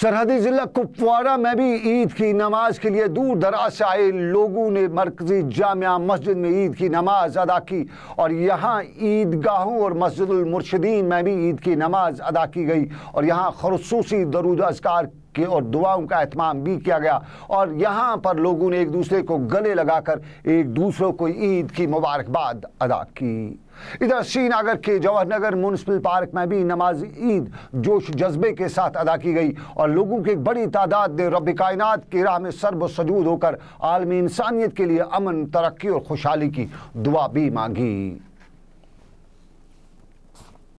सरहदी ज़िला कुपवाड़ा में भी ईद की नमाज के लिए दूर दराज से आए लोगों ने मरकज़ी जामिया मस्जिद में ईद की नमाज अदा की और यहाँ ईदगाहों और मस्जिद मुर्शदीन में भी ईद की नमाज अदा की गई और यहाँ खसूसी दरूद असकार किए और दुआओं का अहतमाम भी किया गया और यहाँ पर लोगों ने एक दूसरे को गले लगाकर एक दूसरों को ईद की मुबारकबाद अदा की इधर श्रीनगर के जवाहरनगर म्यूनसिपल पार्क में भी नमाज ईद जोश जज्बे के साथ अदा की गई और लोगों की एक बड़ी तादाद ने रब कायनात की राह में सर्वसजूद होकर आलमी इंसानियत के लिए अमन तरक्की और खुशहाली की दुआ भी मांगी